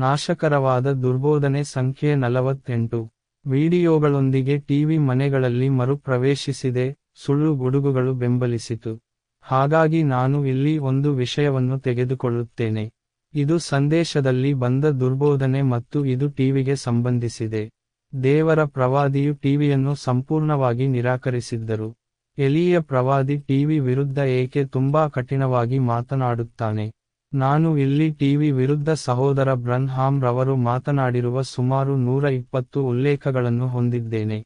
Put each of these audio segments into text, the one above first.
ನಾಶಕರವಾದ ದುರ್ಬೋಧನೆ ಸಂಖ್ಯೆ ನಲವತ್ತೆಂಟು ವಿಡಿಯೋಗಳೊಂದಿಗೆ ಟಿವಿ ಮನೆಗಳಲ್ಲಿ ಮರುಪ್ರವೇಶಿಸಿದೆ ಸುಳ್ಳು ಗುಡುಗುಗಳು ಬೆಂಬಲಿಸಿತು ಹಾಗಾಗಿ ನಾನು ಇಲ್ಲಿ ಒಂದು ವಿಷಯವನ್ನು ತೆಗೆದುಕೊಳ್ಳುತ್ತೇನೆ ಇದು ಸಂದೇಶದಲ್ಲಿ ಬಂದ ದುರ್ಬೋಧನೆ ಮತ್ತು ಇದು ಟಿವಿಗೆ ಸಂಬಂಧಿಸಿದೆ ದೇವರ ಪ್ರವಾದಿಯು ಟಿವಿಯನ್ನು ಸಂಪೂರ್ಣವಾಗಿ ನಿರಾಕರಿಸಿದ್ದರು ಎಲಿಯ ಪ್ರವಾದಿ ಟಿವಿ ವಿರುದ್ಧ ಏಕೆ ತುಂಬಾ ಕಠಿಣವಾಗಿ ಮಾತನಾಡುತ್ತಾನೆ ನಾನು ಇಲ್ಲಿ ಟಿವಿ ವಿರುದ್ಧ ಸಹೋದರ ಬ್ರನ್ಹಾಮ್ ರವರು ಮಾತನಾಡಿರುವ ಸುಮಾರು ನೂರ ಇಪ್ಪತ್ತು ಉಲ್ಲೇಖಗಳನ್ನು ಹೊಂದಿದ್ದೇನೆ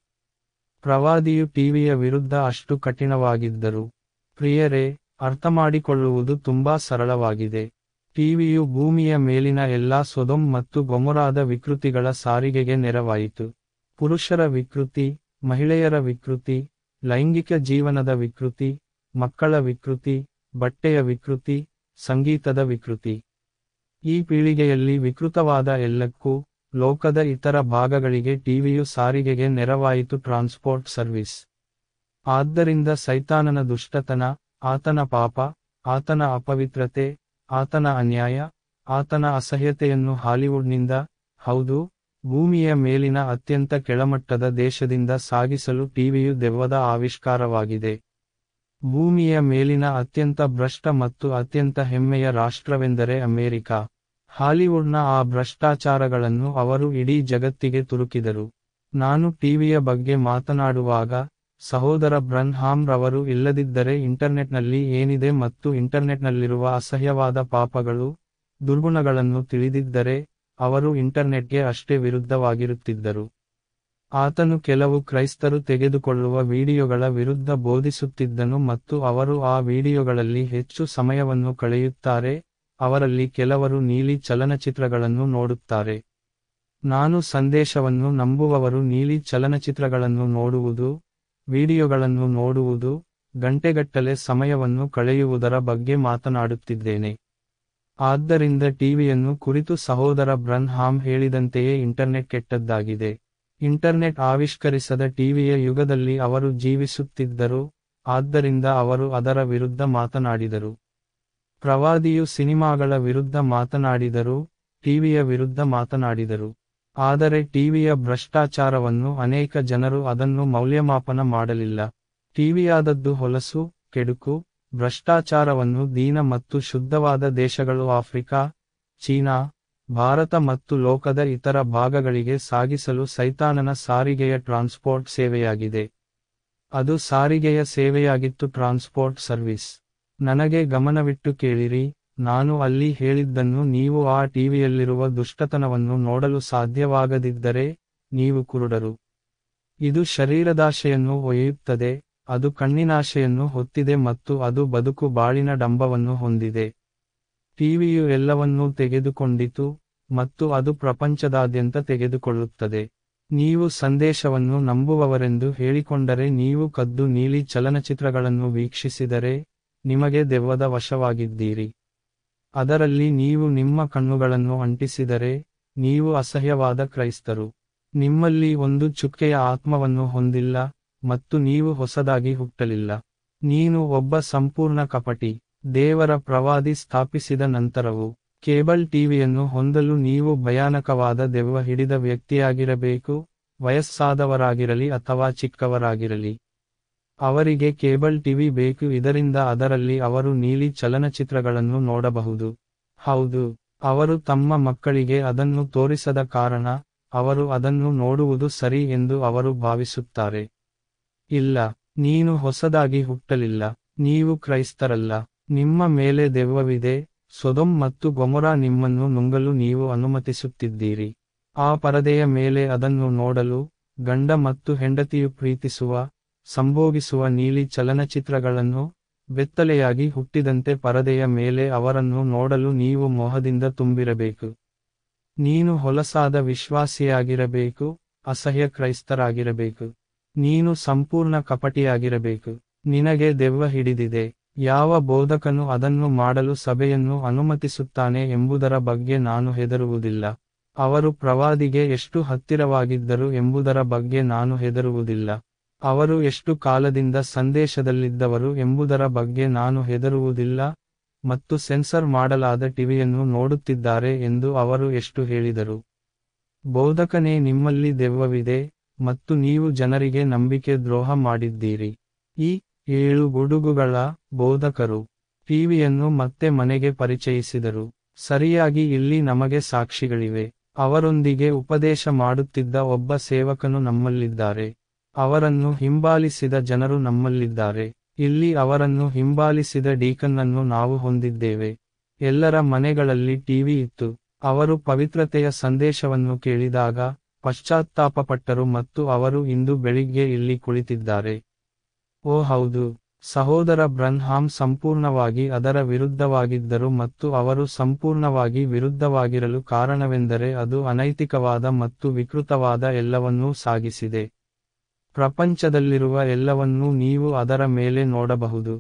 ಪ್ರವಾದಿಯು ಟಿವಿಯ ವಿರುದ್ಧ ಅಷ್ಟು ಕಠಿಣವಾಗಿದ್ದರು ಪ್ರಿಯರೇ ಅರ್ಥಮಾಡಿಕೊಳ್ಳುವುದು ತುಂಬಾ ಸರಳವಾಗಿದೆ ಟಿವಿಯು ಭೂಮಿಯ ಮೇಲಿನ ಎಲ್ಲಾ ಸೊದೊಮ್ ಮತ್ತು ಗೊಮರಾದ ವಿಕೃತಿಗಳ ಸಾರಿಗೆಗೆ ನೆರವಾಯಿತು ಪುರುಷರ ವಿಕೃತಿ ಮಹಿಳೆಯರ ವಿಕೃತಿ ಲೈಂಗಿಕ ಜೀವನದ ವಿಕೃತಿ ಮಕ್ಕಳ ವಿಕೃತಿ ಬಟ್ಟೆಯ ವಿಕೃತಿ ಸಂಗೀತದ ವಿಕೃತಿ ಈ ಪೀಳಿಗೆಯಲ್ಲಿ ವಿಕೃತವಾದ ಎಲ್ಲಕ್ಕೂ ಲೋಕದ ಇತರ ಭಾಗಗಳಿಗೆ ಟಿವಿಯು ಸಾರಿಗೆಗೆ ನೆರವಾಯಿತು ಟ್ರಾನ್ಸ್ಪೋರ್ಟ್ ಸರ್ವಿಸ್ ಆದ್ದರಿಂದ ಸೈತಾನನ ದುಷ್ಟತನ ಆತನ ಪಾಪ ಆತನ ಅಪವಿತ್ರತೆ ಆತನ ಅನ್ಯಾಯ ಆತನ ಅಸಹ್ಯತೆಯನ್ನು ಹಾಲಿವುಡ್ನಿಂದ ಹೌದು ಭೂಮಿಯ ಮೇಲಿನ ಅತ್ಯಂತ ಕೆಳಮಟ್ಟದ ದೇಶದಿಂದ ಸಾಗಿಸಲು ಟಿವಿಯು ದೆವ್ವದ ಆವಿಷ್ಕಾರವಾಗಿದೆ ಭೂಮಿಯ ಮೇಲಿನ ಅತ್ಯಂತ ಭ್ರಷ್ಟ ಮತ್ತು ಅತ್ಯಂತ ಹೆಮ್ಮೆಯ ರಾಷ್ಟ್ರವೆಂದರೆ ಅಮೆರಿಕ ಹಾಲಿವುಡ್ನ ಆ ಭ್ರಷ್ಟಾಚಾರಗಳನ್ನು ಅವರು ಇಡೀ ಜಗತ್ತಿಗೆ ತುರುಕಿದರು ನಾನು ಟಿವಿಯ ಬಗ್ಗೆ ಮಾತನಾಡುವಾಗ ಸಹೋದರ ಬ್ರನ್ ರವರು ಇಲ್ಲದಿದ್ದರೆ ಇಂಟರ್ನೆಟ್ನಲ್ಲಿ ಏನಿದೆ ಮತ್ತು ಇಂಟರ್ನೆಟ್ನಲ್ಲಿರುವ ಅಸಹ್ಯವಾದ ಪಾಪಗಳು ದುರ್ಗುಣಗಳನ್ನು ತಿಳಿದಿದ್ದರೆ ಅವರು ಇಂಟರ್ನೆಟ್ಗೆ ಅಷ್ಟೇ ವಿರುದ್ಧವಾಗಿರುತ್ತಿದ್ದರು ಆತನು ಕೆಲವು ಕ್ರೈಸ್ತರು ತೆಗೆದುಕೊಳ್ಳುವ ವಿಡಿಯೋಗಳ ವಿರುದ್ಧ ಬೋಧಿಸುತ್ತಿದ್ದನು ಮತ್ತು ಅವರು ಆ ವಿಡಿಯೋಗಳಲ್ಲಿ ಹೆಚ್ಚು ಸಮಯವನ್ನು ಕಳೆಯುತ್ತಾರೆ ಅವರಲ್ಲಿ ಕೆಲವರು ನೀಲಿ ಚಲನಚಿತ್ರಗಳನ್ನು ನೋಡುತ್ತಾರೆ ನಾನು ಸಂದೇಶವನ್ನು ನಂಬುವವರು ನೀಲಿ ಚಲನಚಿತ್ರಗಳನ್ನು ನೋಡುವುದು ವಿಡಿಯೋಗಳನ್ನು ನೋಡುವುದು ಗಂಟೆಗಟ್ಟಲೆ ಸಮಯವನ್ನು ಕಳೆಯುವುದರ ಬಗ್ಗೆ ಮಾತನಾಡುತ್ತಿದ್ದೇನೆ ಆದ್ದರಿಂದ ಟಿವಿಯನ್ನು ಕುರಿತು ಸಹೋದರ ಬ್ರನ್ಹಾಮ್ ಹೇಳಿದಂತೆಯೇ ಇಂಟರ್ನೆಟ್ ಕೆಟ್ಟದ್ದಾಗಿದೆ ಇಂಟರ್ನೆಟ್ ಆವಿಷ್ಕರಿಸದ ಟಿವಿಯ ಯುಗದಲ್ಲಿ ಅವರು ಜೀವಿಸುತ್ತಿದ್ದರು ಆದ್ದರಿಂದ ಅವರು ಅದರ ವಿರುದ್ಧ ಮಾತನಾಡಿದರು ಪ್ರವಾದಿಯು ಸಿನಿಮಾಗಳ ವಿರುದ್ಧ ಮಾತನಾಡಿದರು ಟಿವಿಯ ವಿರುದ್ಧ ಮಾತನಾಡಿದರು ಆದರೆ ಟಿವಿಯ ಭ್ರಷ್ಟಾಚಾರವನ್ನು ಅನೇಕ ಜನರು ಅದನ್ನು ಮೌಲ್ಯಮಾಪನ ಮಾಡಲಿಲ್ಲ ಟಿವಿಯಾದದ್ದು ಹೊಲಸು ಕೆಡುಕು ಭ್ರಷ್ಟಾಚಾರವನ್ನು ದೀನ ಮತ್ತು ಶುದ್ಧವಾದ ದೇಶಗಳು ಆಫ್ರಿಕಾ ಚೀನಾ ಭಾರತ ಮತ್ತು ಲೋಕದ ಇತರ ಭಾಗಗಳಿಗೆ ಸಾಗಿಸಲು ಸೈತಾನನ ಸಾರಿಗೆಯ ಟ್ರಾನ್ಸ್ಪೋರ್ಟ್ ಸೇವೆಯಾಗಿದೆ ಅದು ಸಾರಿಗೆಯ ಸೇವೆಯಾಗಿತ್ತು ಟ್ರಾನ್ಸ್ಪೋರ್ಟ್ ಸರ್ವಿಸ್ ನನಗೆ ಗಮನವಿಟ್ಟು ಕೇಳಿರಿ ನಾನು ಅಲ್ಲಿ ಹೇಳಿದ್ದನ್ನು ನೀವು ಆ ಟಿವಿಯಲ್ಲಿರುವ ದುಷ್ಟತನವನ್ನು ನೋಡಲು ಸಾಧ್ಯವಾಗದಿದ್ದರೆ ನೀವು ಕುರುಡರು ಇದು ಶರೀರದಾಶೆಯನ್ನು ಒಯ್ಯುತ್ತದೆ ಅದು ಕಣ್ಣಿನಾಶೆಯನ್ನು ಹೊತ್ತಿದೆ ಮತ್ತು ಅದು ಬದುಕು ಬಾಳಿನ ಡಂಬವನ್ನು ಹೊಂದಿದೆ ಟಿವಿಯು ಎಲ್ಲವನ್ನೂ ತೆಗೆದುಕೊಂಡಿತು ಮತ್ತು ಅದು ಪ್ರಪಂಚದಾದ್ಯಂತ ತೆಗೆದುಕೊಳ್ಳುತ್ತದೆ ನೀವು ಸಂದೇಶವನ್ನು ನಂಬುವವರೆಂದು ಹೇಳಿಕೊಂಡರೆ ನೀವು ಕದ್ದು ನೀಲಿ ಚಲನಚಿತ್ರಗಳನ್ನು ವೀಕ್ಷಿಸಿದರೆ ನಿಮಗೆ ದೆವ್ವದ ವಶವಾಗಿದ್ದೀರಿ ಅದರಲ್ಲಿ ನೀವು ನಿಮ್ಮ ಕಣ್ಣುಗಳನ್ನು ಅಂಟಿಸಿದರೆ ನೀವು ಅಸಹ್ಯವಾದ ಕ್ರೈಸ್ತರು ನಿಮ್ಮಲ್ಲಿ ಒಂದು ಚುಕ್ಕೆಯ ಆತ್ಮವನ್ನು ಹೊಂದಿಲ್ಲ ಮತ್ತು ನೀವು ಹೊಸದಾಗಿ ಹುಟ್ಟಲಿಲ್ಲ ನೀನು ಒಬ್ಬ ಸಂಪೂರ್ಣ ಕಪಟಿ ದೇವರ ಪ್ರವಾದಿ ಸ್ಥಾಪಿಸಿದ ನಂತರವೂ ಕೇಬಲ್ ಟಿವಿಯನ್ನು ಹೊಂದಲು ನೀವು ಭಯಾನಕವಾದ ದೆವ್ವ ಹಿಡಿದ ವ್ಯಕ್ತಿಯಾಗಿರಬೇಕು ವಯಸ್ಸಾದವರಾಗಿರಲಿ ಅಥವಾ ಚಿಕ್ಕವರಾಗಿರಲಿ ಅವರಿಗೆ ಕೇಬಲ್ ಟಿವಿ ಬೇಕು ಇದರಿಂದ ಅದರಲ್ಲಿ ಅವರು ನೀಲಿ ಚಲನಚಿತ್ರಗಳನ್ನು ನೋಡಬಹುದು ಹೌದು ಅವರು ತಮ್ಮ ಮಕ್ಕಳಿಗೆ ಅದನ್ನು ತೋರಿಸದ ಕಾರಣ ಅವರು ಅದನ್ನು ನೋಡುವುದು ಸರಿ ಎಂದು ಅವರು ಭಾವಿಸುತ್ತಾರೆ ಇಲ್ಲ ನೀನು ಹೊಸದಾಗಿ ಹುಟ್ಟಲಿಲ್ಲ ನೀವು ಕ್ರೈಸ್ತರಲ್ಲ ನಿಮ್ಮ ಮೇಲೆ ದೆವ್ವವಿದೆ ಸೊದೊಮ್ ಮತ್ತು ಗೊಮೊರ ನಿಮ್ಮನ್ನು ನುಂಗಲು ನೀವು ಅನುಮತಿಸುತ್ತಿದ್ದೀರಿ ಆ ಪರದೆಯ ಮೇಲೆ ಅದನ್ನು ನೋಡಲು ಗಂಡ ಮತ್ತು ಹೆಂಡತಿಯು ಪ್ರೀತಿಸುವ ಸಂಭೋಗಿಸುವ ನೀಲಿ ಚಲನಚಿತ್ರಗಳನ್ನು ಬೆತ್ತಲೆಯಾಗಿ ಹುಟ್ಟಿದಂತೆ ಪರದೆಯ ಮೇಲೆ ಅವರನ್ನು ನೋಡಲು ನೀವು ಮೋಹದಿಂದ ತುಂಬಿರಬೇಕು ನೀನು ಹೊಲಸಾದ ವಿಶ್ವಾಸಿಯಾಗಿರಬೇಕು ಅಸಹ್ಯ ಕ್ರೈಸ್ತರಾಗಿರಬೇಕು ನೀನು ಸಂಪೂರ್ಣ ಕಪಟಿಯಾಗಿರಬೇಕು ನಿನಗೆ ದೆವ್ವ ಹಿಡಿದಿದೆ ಯಾವ ಬೋಧಕನು ಅದನ್ನು ಮಾಡಲು ಸಭೆಯನ್ನು ಅನುಮತಿಸುತ್ತಾನೆ ಎಂಬುದರ ಬಗ್ಗೆ ನಾನು ಹೆದರುವುದಿಲ್ಲ ಅವರು ಪ್ರವಾದಿಗೆ ಎಷ್ಟು ಹತ್ತಿರವಾಗಿದ್ದರು ಎಂಬುದರ ಬಗ್ಗೆ ನಾನು ಹೆದರುವುದಿಲ್ಲ ಅವರು ಎಷ್ಟು ಕಾಲದಿಂದ ಸಂದೇಶದಲ್ಲಿದ್ದವರು ಎಂಬುದರ ಬಗ್ಗೆ ನಾನು ಹೆದರುವುದಿಲ್ಲ ಮತ್ತು ಸೆನ್ಸರ್ ಮಾಡಲಾದ ಟಿವಿಯನ್ನು ನೋಡುತ್ತಿದ್ದಾರೆ ಎಂದು ಅವರು ಎಷ್ಟು ಹೇಳಿದರು ಬೋಧಕನೇ ನಿಮ್ಮಲ್ಲಿ ದೆವ್ವವಿದೆ ಮತ್ತು ನೀವು ಜನರಿಗೆ ನಂಬಿಕೆ ದ್ರೋಹ ಮಾಡಿದ್ದೀರಿ ಈ ಏಳು ಗುಡುಗುಗಳ ಬೋಧಕರು ಟಿವಿಯನ್ನು ಮತ್ತೆ ಮನೆಗೆ ಪರಿಚಯಿಸಿದರು ಸರಿಯಾಗಿ ಇಲ್ಲಿ ನಮಗೆ ಸಾಕ್ಷಿಗಳಿವೆ ಅವರೊಂದಿಗೆ ಉಪದೇಶ ಮಾಡುತ್ತಿದ್ದ ಒಬ್ಬ ಸೇವಕನು ನಮ್ಮಲ್ಲಿದ್ದಾರೆ ಅವರನ್ನು ಹಿಂಬಾಲಿಸಿದ ಜನರು ನಮ್ಮಲ್ಲಿದ್ದಾರೆ ಇಲ್ಲಿ ಅವರನ್ನು ಹಿಂಬಾಲಿಸಿದ ಡೀಕನ್ನನ್ನು ನಾವು ಹೊಂದಿದ್ದೇವೆ ಎಲ್ಲರ ಮನೆಗಳಲ್ಲಿ ಟಿವಿ ಇತ್ತು ಅವರು ಪವಿತ್ರತೆಯ ಸಂದೇಶವನ್ನು ಕೇಳಿದಾಗ ಪಶ್ಚಾತ್ತಾಪಪಟ್ಟರು ಮತ್ತು ಅವರು ಇಂದು ಬೆಳಿಗ್ಗೆ ಇಲ್ಲಿ ಕುಳಿತಿದ್ದಾರೆ ಓ ಹೌದು ಸಹೋದರ ಬ್ರನ್ಹಾಮ್ ಸಂಪೂರ್ಣವಾಗಿ ಅದರ ವಿರುದ್ಧವಾಗಿದ್ದರು ಮತ್ತು ಅವರು ಸಂಪೂರ್ಣವಾಗಿ ವಿರುದ್ಧವಾಗಿರಲು ಕಾರಣವೆಂದರೆ ಅದು ಅನೈತಿಕವಾದ ಮತ್ತು ವಿಕೃತವಾದ ಎಲ್ಲವನ್ನೂ ಸಾಗಿಸಿದೆ ಪ್ರಪಂಚದಲ್ಲಿರುವ ಎಲ್ಲವನ್ನೂ ನೀವು ಅದರ ಮೇಲೆ ನೋಡಬಹುದು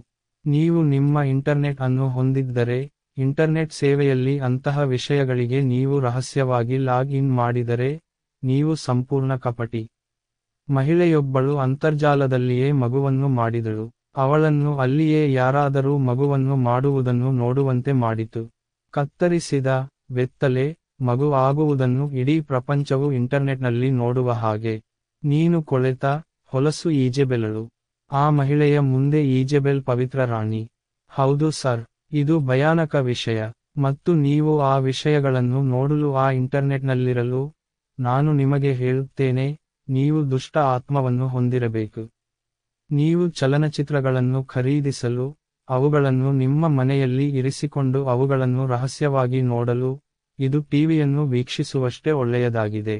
ನೀವು ನಿಮ್ಮ ಇಂಟರ್ನೆಟ್ ಅನ್ನು ಹೊಂದಿದ್ದರೆ ಇಂಟರ್ನೆಟ್ ಸೇವೆಯಲ್ಲಿ ಅಂತಹ ವಿಷಯಗಳಿಗೆ ನೀವು ರಹಸ್ಯವಾಗಿ ಲಾಗಿನ್ ಮಾಡಿದರೆ ನೀವು ಸಂಪೂರ್ಣ ಕಪಟಿ ಮಹಿಳೆಯೊಬ್ಬಳು ಅಂತರ್ಜಾಲದಲ್ಲಿಯೇ ಮಗುವನ್ನು ಮಾಡಿದಳು ಅವಳನ್ನು ಅಲ್ಲಿಯೇ ಯಾರಾದರೂ ಮಗುವನ್ನು ಮಾಡುವುದನ್ನು ನೋಡುವಂತೆ ಮಾಡಿತು ಕತ್ತರಿಸಿದ ಬೆತ್ತಲೆ ಮಗು ಆಗುವುದನ್ನು ಇಡೀ ಪ್ರಪಂಚವು ಇಂಟರ್ನೆಟ್ನಲ್ಲಿ ನೋಡುವ ಹಾಗೆ ನೀನು ಕೊಳೆತ ಹೊಲಸು ಈಜೆಬೆಲಳು ಆ ಮಹಿಳೆಯ ಮುಂದೆ ಈಜೆಬೆಲ್ ಪವಿತ್ರ ರಾಣಿ ಹೌದು ಸರ್ ಇದು ಭಯಾನಕ ವಿಷಯ ಮತ್ತು ನೀವು ಆ ವಿಷಯಗಳನ್ನು ನೋಡಲು ಆ ಇಂಟರ್ನೆಟ್ನಲ್ಲಿರಲು ನಾನು ನಿಮಗೆ ಹೇಳುತ್ತೇನೆ ನೀವು ದುಷ್ಟ ಆತ್ಮವನ್ನು ಹೊಂದಿರಬೇಕು ನೀವು ಚಲನಚಿತ್ರಗಳನ್ನು ಖರೀದಿಸಲು ಅವುಗಳನ್ನು ನಿಮ್ಮ ಮನೆಯಲ್ಲಿ ಇರಿಸಿಕೊಂಡು ಅವುಗಳನ್ನು ರಹಸ್ಯವಾಗಿ ನೋಡಲು ಇದು ಟಿವಿಯನ್ನು ವೀಕ್ಷಿಸುವಷ್ಟೇ ಒಳ್ಳೆಯದಾಗಿದೆ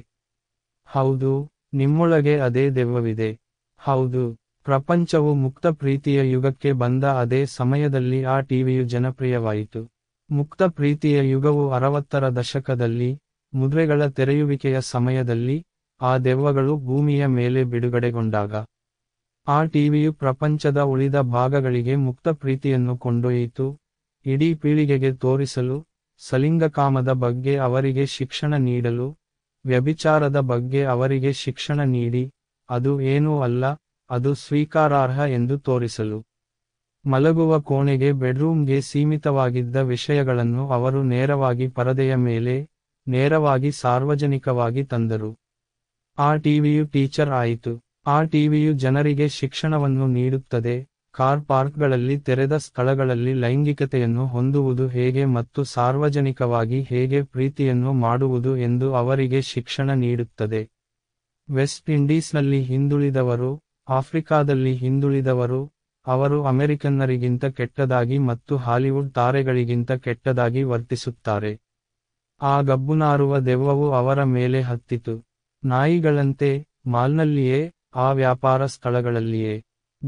ಹೌದು ನಿಮ್ಮೊಳಗೆ ಅದೇ ದೆವ್ವವಿದೆ ಹೌದು ಪ್ರಪಂಚವು ಮುಕ್ತ ಪ್ರೀತಿಯ ಯುಗಕ್ಕೆ ಬಂದ ಅದೇ ಸಮಯದಲ್ಲಿ ಆ ಟಿವಿಯು ಜನಪ್ರಿಯವಾಯಿತು ಮುಕ್ತ ಪ್ರೀತಿಯ ಯುಗವು ಅರವತ್ತರ ದಶಕದಲ್ಲಿ ಮುದ್ರೆಗಳ ತೆರೆಯುವಿಕೆಯ ಸಮಯದಲ್ಲಿ ಆ ದೆವ್ವಗಳು ಭೂಮಿಯ ಮೇಲೆ ಬಿಡುಗಡೆಗೊಂಡಾಗ ಆ ಟಿವಿಯು ಪ್ರಪಂಚದ ಉಳಿದ ಭಾಗಗಳಿಗೆ ಮುಕ್ತ ಪ್ರೀತಿಯನ್ನು ಕೊಂಡೊಯ್ಯಿತು ಇಡೀ ಪೀಳಿಗೆಗೆ ತೋರಿಸಲು ಸಲಿಂಗಕಾಮದ ಬಗ್ಗೆ ಅವರಿಗೆ ಶಿಕ್ಷಣ ನೀಡಲು ವ್ಯಭಿಚಾರದ ಬಗ್ಗೆ ಅವರಿಗೆ ಶಿಕ್ಷಣ ನೀಡಿ ಅದು ಏನೂ ಅಲ್ಲ ಅದು ಸ್ವೀಕಾರಾರ್ಹ ಎಂದು ತೋರಿಸಲು ಮಲಗುವ ಕೋಣೆಗೆ ಬೆಡ್ರೂಮ್ಗೆ ಸೀಮಿತವಾಗಿದ್ದ ವಿಷಯಗಳನ್ನು ಅವರು ನೇರವಾಗಿ ಪರದೆಯ ಮೇಲೆ ನೇರವಾಗಿ ಸಾರ್ವಜನಿಕವಾಗಿ ತಂದರು ಆ ಟಿವಿಯು ಟೀಚರ್ ಆಯಿತು ಆ ಟಿವಿಯು ಜನರಿಗೆ ಶಿಕ್ಷಣವನ್ನು ನೀಡುತ್ತದೆ ಕಾರ್ ಪಾರ್ಕ್ಗಳಲ್ಲಿ ತೆರೆದ ಸ್ಥಳಗಳಲ್ಲಿ ಲೈಂಗಿಕತೆಯನ್ನು ಹೊಂದುವುದು ಹೇಗೆ ಮತ್ತು ಸಾರ್ವಜನಿಕವಾಗಿ ಹೇಗೆ ಪ್ರೀತಿಯನ್ನು ಮಾಡುವುದು ಎಂದು ಅವರಿಗೆ ಶಿಕ್ಷಣ ನೀಡುತ್ತದೆ ವೆಸ್ಟ್ ಇಂಡೀಸ್ನಲ್ಲಿ ಹಿಂದುಳಿದವರು ಆಫ್ರಿಕಾದಲ್ಲಿ ಹಿಂದುಳಿದವರು ಅವರು ಅಮೆರಿಕನ್ನರಿಗಿಂತ ಕೆಟ್ಟದಾಗಿ ಮತ್ತು ಹಾಲಿವುಡ್ ತಾರೆಗಳಿಗಿಂತ ಕೆಟ್ಟದಾಗಿ ವರ್ತಿಸುತ್ತಾರೆ ಆ ಗಬ್ಬುನಾರುವ ದೆವ್ವವು ಅವರ ಮೇಲೆ ಹತ್ತಿತು ನಾಯಿಗಳಂತೆ ಮಾಲ್ನಲ್ಲಿಯೇ ಆ ವ್ಯಾಪಾರ ಸ್ಥಳಗಳಲ್ಲಿಯೇ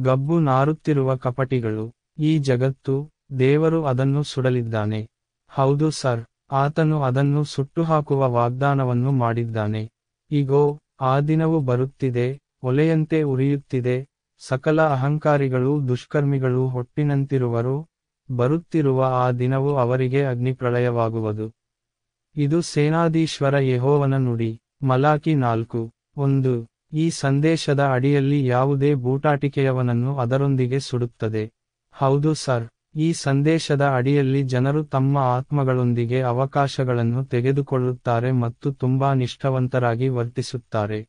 ಗಬ್ಬು ನಾರುತ್ತಿರುವ ಕಪಟಿಗಳು ಈ ಜಗತ್ತು ದೇವರು ಅದನ್ನು ಸುಡಲಿದ್ದಾನೆ ಹೌದು ಸರ್ ಆತನು ಅದನ್ನು ಸುಟ್ಟು ಹಾಕುವ ವಾಗ್ದಾನವನ್ನು ಮಾಡಿದ್ದಾನೆ ಈಗೋ ಆ ದಿನವು ಬರುತ್ತಿದೆ ಒಲೆಯಂತೆ ಉರಿಯುತ್ತಿದೆ ಸಕಲ ಅಹಂಕಾರಿಗಳು ದುಷ್ಕರ್ಮಿಗಳು ಹೊಟ್ಟಿನಂತಿರುವರು ಬರುತ್ತಿರುವ ಆ ದಿನವು ಅವರಿಗೆ ಅಗ್ನಿಪ್ರಳಯವಾಗುವುದು ಇದು ಸೇನಾಧೀಶ್ವರ ಯಹೋವನ ನುಡಿ ಮಲಾಕಿ ನಾಲ್ಕು ಒಂದು ಈ ಸಂದೇಶದ ಅಡಿಯಲ್ಲಿ ಯಾವುದೇ ಬೂಟಾಟಿಕೆಯವನನ್ನು ಅದರೊಂದಿಗೆ ಸುಡುತ್ತದೆ ಹೌದು ಸರ್ ಈ ಸಂದೇಶದ ಅಡಿಯಲ್ಲಿ ಜನರು ತಮ್ಮ ಆತ್ಮಗಳೊಂದಿಗೆ ಅವಕಾಶಗಳನ್ನು ತೆಗೆದುಕೊಳ್ಳುತ್ತಾರೆ ಮತ್ತು ತುಂಬಾ ನಿಷ್ಠವಂತರಾಗಿ ವರ್ತಿಸುತ್ತಾರೆ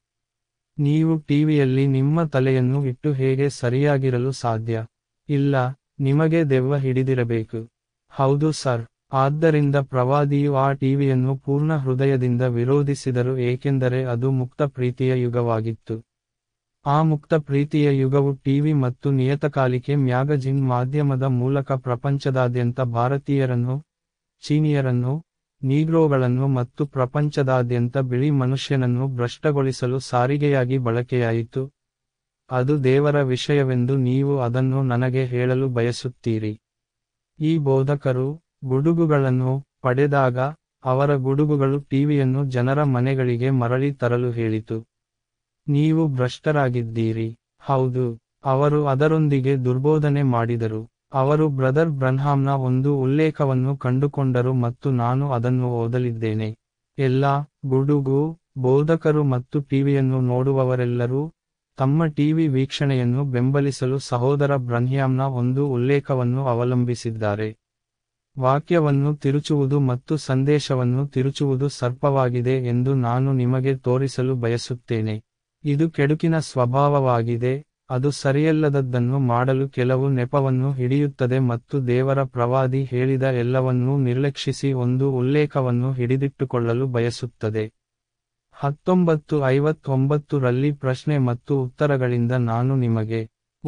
ನೀವು ಟಿವಿಯಲ್ಲಿ ನಿಮ್ಮ ತಲೆಯನ್ನು ಇಟ್ಟು ಹೇಗೆ ಸರಿಯಾಗಿರಲು ಸಾಧ್ಯ ಇಲ್ಲ ನಿಮಗೆ ದೆವ್ವ ಹಿಡಿದಿರಬೇಕು ಹೌದು ಸರ್ ಆದ್ದರಿಂದ ಪ್ರವಾದಿಯು ಆ ಟಿವಿಯನ್ನು ಪೂರ್ಣ ಹೃದಯದಿಂದ ವಿರೋಧಿಸಿದರು ಏಕೆಂದರೆ ಅದು ಮುಕ್ತ ಪ್ರೀತಿಯ ಯುಗವಾಗಿತ್ತು ಆ ಮುಕ್ತ ಪ್ರೀತಿಯ ಯುಗವು ಟಿವಿ ಮತ್ತು ನಿಯತಕಾಲಿಕೆ ಮ್ಯಾಗಜಿನ್ ಮಾಧ್ಯಮದ ಮೂಲಕ ಪ್ರಪಂಚದಾದ್ಯಂತ ಭಾರತೀಯರನ್ನು ಚೀನಿಯರನ್ನು ನೀಗ್ರೋಗಳನ್ನು ಮತ್ತು ಪ್ರಪಂಚದಾದ್ಯಂತ ಬಿಳಿ ಮನುಷ್ಯನನ್ನು ಭ್ರಷ್ಟಗೊಳಿಸಲು ಸಾರಿಗೆಯಾಗಿ ಬಳಕೆಯಾಯಿತು ಅದು ದೇವರ ವಿಷಯವೆಂದು ನೀವು ಅದನ್ನು ನನಗೆ ಹೇಳಲು ಬಯಸುತ್ತೀರಿ ಈ ಬೋಧಕರು ಗುಡುಗುಗಳನ್ನು ಪಡೆದಾಗ ಅವರ ಗುಡುಗುಗಳು ಟಿವಿಯನ್ನು ಜನರ ಮನೆಗಳಿಗೆ ಮರಳಿ ತರಲು ಹೇಳಿತು ನೀವು ಭ್ರಷ್ಟರಾಗಿದ್ದೀರಿ ಹೌದು ಅವರು ಅದರೊಂದಿಗೆ ದುರ್ಬೋಧನೆ ಮಾಡಿದರು ಅವರು ಬ್ರದರ್ ಬ್ರನ್ಹಾಮ್ನ ಒಂದು ಉಲ್ಲೇಖವನ್ನು ಕಂಡುಕೊಂಡರು ಮತ್ತು ನಾನು ಅದನ್ನು ಓದಲಿದ್ದೇನೆ ಎಲ್ಲಾ ಗುಡುಗು ಬೋಧಕರು ಮತ್ತು ಟಿವಿಯನ್ನು ನೋಡುವವರೆಲ್ಲರೂ ತಮ್ಮ ಟಿವಿ ವೀಕ್ಷಣೆಯನ್ನು ಬೆಂಬಲಿಸಲು ಸಹೋದರ ಬ್ರನ್ಹ್ಯಾಮ್ನ ಒಂದು ಉಲ್ಲೇಖವನ್ನು ಅವಲಂಬಿಸಿದ್ದಾರೆ ವಾಕ್ಯವನ್ನು ತಿರುಚುವುದು ಮತ್ತು ಸಂದೇಶವನ್ನು ತಿರುಚುವುದು ಸರ್ಪವಾಗಿದೆ ಎಂದು ನಾನು ನಿಮಗೆ ತೋರಿಸಲು ಬಯಸುತ್ತೇನೆ ಇದು ಕೆಡುಕಿನ ಸ್ವಭಾವವಾಗಿದೆ ಅದು ಸರಿಯಲ್ಲದದ್ದನ್ನು ಮಾಡಲು ಕೆಲವು ನೆಪವನ್ನು ಹಿಡಿಯುತ್ತದೆ ಮತ್ತು ದೇವರ ಪ್ರವಾದಿ ಹೇಳಿದ ಎಲ್ಲವನ್ನೂ ನಿರ್ಲಕ್ಷಿಸಿ ಒಂದು ಉಲ್ಲೇಖವನ್ನು ಹಿಡಿದಿಟ್ಟುಕೊಳ್ಳಲು ಬಯಸುತ್ತದೆ ಹತ್ತೊಂಬತ್ತು ಐವತ್ತೊಂಬತ್ತು ರಲ್ಲಿ ಪ್ರಶ್ನೆ ಮತ್ತು ಉತ್ತರಗಳಿಂದ ನಾನು ನಿಮಗೆ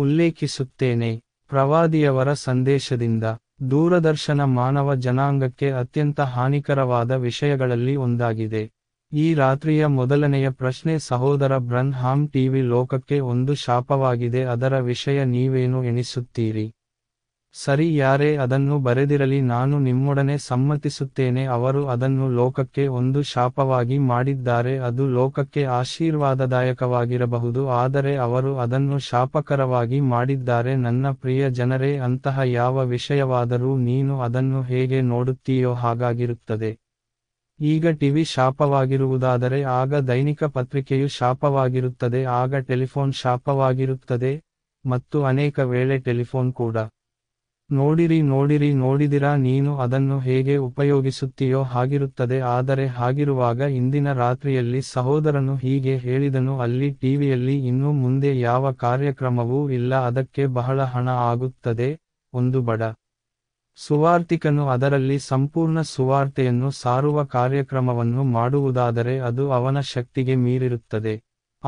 ಉಲ್ಲೇಖಿಸುತ್ತೇನೆ ಪ್ರವಾದಿಯವರ ಸಂದೇಶದಿಂದ ದೂರದರ್ಶನ ಮಾನವ ಜನಾಂಗಕ್ಕೆ ಅತ್ಯಂತ ಹಾನಿಕರವಾದ ವಿಷಯಗಳಲ್ಲಿ ಒಂದಾಗಿದೆ ಈ ರಾತ್ರಿಯ ಮೊದಲನೆಯ ಪ್ರಶ್ನೆ ಸಹೋದರ ಬ್ರನ್ ಟಿವಿ ಲೋಕಕ್ಕೆ ಒಂದು ಶಾಪವಾಗಿದೆ ಅದರ ವಿಷಯ ನೀವೇನು ಎಣಿಸುತ್ತೀರಿ ಸರಿ ಯಾರೇ ಅದನ್ನು ಬರೆದಿರಲಿ ನಾನು ನಿಮ್ಮೊಡನೆ ಸಮ್ಮತಿಸುತ್ತೇನೆ ಅವರು ಅದನ್ನು ಲೋಕಕ್ಕೆ ಒಂದು ಶಾಪವಾಗಿ ಮಾಡಿದ್ದಾರೆ ಅದು ಲೋಕಕ್ಕೆ ಆಶೀರ್ವಾದದಾಯಕವಾಗಿರಬಹುದು ಆದರೆ ಅವರು ಅದನ್ನು ಶಾಪಕರವಾಗಿ ಮಾಡಿದ್ದಾರೆ ನನ್ನ ಪ್ರಿಯ ಜನರೇ ಅಂತಹ ಯಾವ ವಿಷಯವಾದರೂ ನೀನು ಅದನ್ನು ಹೇಗೆ ನೋಡುತ್ತೀಯೋ ಹಾಗಾಗಿರುತ್ತದೆ ಈಗ ಟಿವಿ ಶಾಪವಾಗಿರುವುದಾದರೆ ಆಗ ದೈನಿಕ ಪತ್ರಿಕೆಯು ಶಾಪವಾಗಿರುತ್ತದೆ ಆಗ ಟೆಲಿಫೋನ್ ಶಾಪವಾಗಿರುತ್ತದೆ ಮತ್ತು ಅನೇಕ ವೇಳೆ ಟೆಲಿಫೋನ್ ಕೂಡ ನೋಡಿರಿ ನೋಡಿರಿ ನೋಡಿದಿರಾ ನೀನು ಅದನ್ನು ಹೇಗೆ ಉಪಯೋಗಿಸುತ್ತೀಯೋ ಹಾಗಿರುತ್ತದೆ ಆದರೆ ಹಾಗಿರುವಾಗ ಇಂದಿನ ರಾತ್ರಿಯಲ್ಲಿ ಸಹೋದರನು ಹೀಗೆ ಹೇಳಿದನು ಅಲ್ಲಿ ಟಿವಿಯಲ್ಲಿ ಇನ್ನು ಮುಂದೆ ಯಾವ ಕಾರ್ಯಕ್ರಮವೂ ಇಲ್ಲ ಅದಕ್ಕೆ ಬಹಳ ಹಣ ಆಗುತ್ತದೆ ಒಂದು ಬಡ ಸುವಾರ್ತಿಕನು ಅದರಲ್ಲಿ ಸಂಪೂರ್ಣ ಸುವಾರ್ತೆಯನ್ನು ಸಾರುವ ಕಾರ್ಯಕ್ರಮವನ್ನು ಮಾಡುವುದಾದರೆ ಅದು ಅವನ ಶಕ್ತಿಗೆ ಮೀರಿರುತ್ತದೆ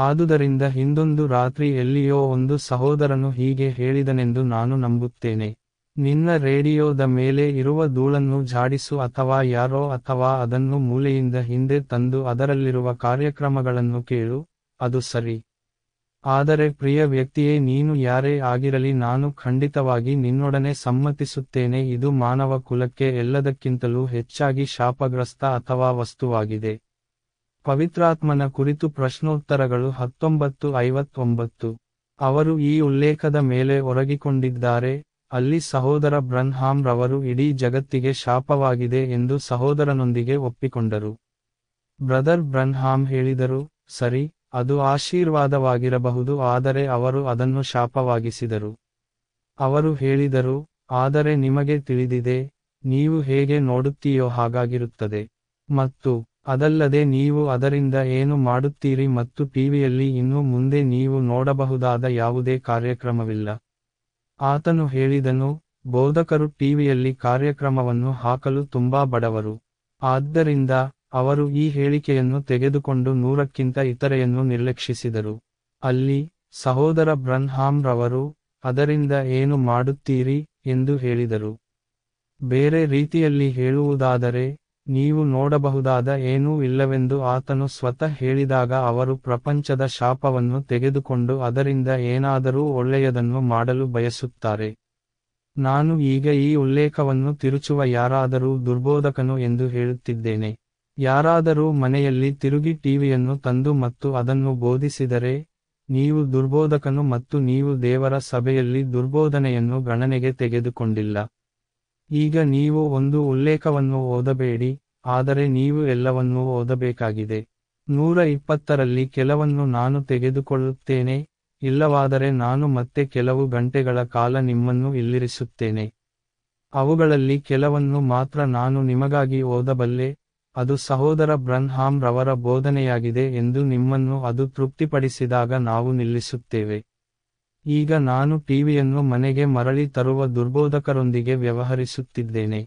ಆದುದರಿಂದ ಹಿಂದೊಂದು ರಾತ್ರಿ ಎಲ್ಲಿಯೋ ಒಂದು ಸಹೋದರನು ಹೀಗೆ ಹೇಳಿದನೆಂದು ನಾನು ನಂಬುತ್ತೇನೆ ನಿನ್ನ ರೇಡಿಯೋದ ಮೇಲೆ ಇರುವ ಧೂಳನ್ನು ಝಾಡಿಸು ಅಥವಾ ಯಾರೋ ಅಥವಾ ಅದನ್ನು ಮೂಲೆಯಿಂದ ಹಿಂದೆ ತಂದು ಅದರಲ್ಲಿರುವ ಕಾರ್ಯಕ್ರಮಗಳನ್ನು ಕೇಳು ಅದು ಸರಿ ಆದರೆ ಪ್ರಿಯ ವ್ಯಕ್ತಿಯೇ ನೀನು ಯಾರೇ ಆಗಿರಲಿ ನಾನು ಖಂಡಿತವಾಗಿ ನಿನ್ನೊಡನೆ ಸಮ್ಮತಿಸುತ್ತೇನೆ ಇದು ಮಾನವ ಕುಲಕ್ಕೆ ಎಲ್ಲದಕ್ಕಿಂತಲೂ ಹೆಚ್ಚಾಗಿ ಶಾಪಗ್ರಸ್ತ ಅಥವಾ ವಸ್ತುವಾಗಿದೆ ಪವಿತ್ರಾತ್ಮನ ಕುರಿತು ಪ್ರಶ್ನೋತ್ತರಗಳು ಹತ್ತೊಂಬತ್ತು ಐವತ್ತೊಂಬತ್ತು ಅವರು ಈ ಉಲ್ಲೇಖದ ಮೇಲೆ ಒರಗಿಕೊಂಡಿದ್ದಾರೆ ಅಲ್ಲಿ ಸಹೋದರ ಬ್ರನ್ಹಾಮ್ ರವರು ಇಡೀ ಜಗತ್ತಿಗೆ ಶಾಪವಾಗಿದೆ ಎಂದು ಸಹೋದರನೊಂದಿಗೆ ಒಪ್ಪಿಕೊಂಡರು ಬ್ರದರ್ ಬ್ರನ್ಹಾಮ್ ಹೇಳಿದರು ಸರಿ ಅದು ಆಶೀರ್ವಾದವಾಗಿರಬಹುದು ಆದರೆ ಅವರು ಅದನ್ನು ಶಾಪವಾಗಿಸಿದರು ಅವರು ಹೇಳಿದರು ಆದರೆ ನಿಮಗೆ ತಿಳಿದಿದೆ ನೀವು ಹೇಗೆ ನೋಡುತ್ತೀಯೋ ಹಾಗಾಗಿರುತ್ತದೆ ಮತ್ತು ಅದಲ್ಲದೆ ನೀವು ಅದರಿಂದ ಏನು ಮಾಡುತ್ತೀರಿ ಮತ್ತು ಟಿವಿಯಲ್ಲಿ ಇನ್ನೂ ಮುಂದೆ ನೀವು ನೋಡಬಹುದಾದ ಯಾವುದೇ ಕಾರ್ಯಕ್ರಮವಿಲ್ಲ ಆತನು ಹೇಳಿದನು ಬೋಧಕರು ಟಿವಿಯಲ್ಲಿ ಕಾರ್ಯಕ್ರಮವನ್ನು ಹಾಕಲು ತುಂಬಾ ಬಡವರು ಆದ್ದರಿಂದ ಅವರು ಈ ಹೇಳಿಕೆಯನ್ನು ತೆಗೆದುಕೊಂಡು ನೂರಕ್ಕಿಂತ ಇತರೆಯನ್ನು ನಿರ್ಲಕ್ಷಿಸಿದರು ಅಲ್ಲಿ ಸಹೋದರ ಬ್ರನ್ಹಾಮ್ ರವರು ಅದರಿಂದ ಏನು ಮಾಡುತ್ತೀರಿ ಎಂದು ಹೇಳಿದರು ಬೇರೆ ರೀತಿಯಲ್ಲಿ ಹೇಳುವುದಾದರೆ ನೀವು ನೋಡಬಹುದಾದ ಏನೂ ಇಲ್ಲವೆಂದು ಆತನು ಸ್ವತಃ ಹೇಳಿದಾಗ ಅವರು ಪ್ರಪಂಚದ ಶಾಪವನ್ನು ತೆಗೆದುಕೊಂಡು ಅದರಿಂದ ಏನಾದರೂ ಒಳ್ಳೆಯದನ್ನು ಮಾಡಲು ಬಯಸುತ್ತಾರೆ ನಾನು ಈಗ ಈ ಉಲ್ಲೇಖವನ್ನು ತಿರುಚುವ ಯಾರಾದರೂ ದುರ್ಬೋಧಕನು ಎಂದು ಹೇಳುತ್ತಿದ್ದೇನೆ ಯಾರಾದರೂ ಮನೆಯಲ್ಲಿ ತಿರುಗಿ ಟಿವಿಯನ್ನು ತಂದು ಮತ್ತು ಅದನ್ನು ಬೋಧಿಸಿದರೆ ನೀವು ದುರ್ಬೋಧಕನು ಮತ್ತು ನೀವು ದೇವರ ಸಭೆಯಲ್ಲಿ ದುರ್ಬೋಧನೆಯನ್ನು ಗಣನೆಗೆ ತೆಗೆದುಕೊಂಡಿಲ್ಲ ಈಗ ನೀವು ಒಂದು ಉಲ್ಲೇಖವನ್ನು ಓದಬೇಡಿ ಆದರೆ ನೀವು ಎಲ್ಲವನ್ನೂ ಓದಬೇಕಾಗಿದೆ ನೂರ ಇಪ್ಪತ್ತರಲ್ಲಿ ಕೆಲವನ್ನು ನಾನು ತೆಗೆದುಕೊಳ್ಳುತ್ತೇನೆ ಇಲ್ಲವಾದರೆ ನಾನು ಮತ್ತೆ ಕೆಲವು ಗಂಟೆಗಳ ಕಾಲ ನಿಮ್ಮನ್ನು ಇಲ್ಲಿರಿಸುತ್ತೇನೆ ಅವುಗಳಲ್ಲಿ ಕೆಲವನ್ನು ಮಾತ್ರ ನಾನು ನಿಮಗಾಗಿ ಓದಬಲ್ಲೆ ಅದು ಸಹೋದರ ಬ್ರನ್ಹಾಮ್ ರವರ ಬೋಧನೆಯಾಗಿದೆ ಎಂದು ನಿಮ್ಮನ್ನು ಅದು ತೃಪ್ತಿಪಡಿಸಿದಾಗ ನಾವು ನಿಲ್ಲಿಸುತ್ತೇವೆ ಈಗ ನಾನು ಟಿವಿಯನ್ನು ಮನೆಗೆ ಮರಳಿ ತರುವ ದುರ್ಬೋಧಕರೊಂದಿಗೆ ವ್ಯವಹರಿಸುತ್ತಿದ್ದೇನೆ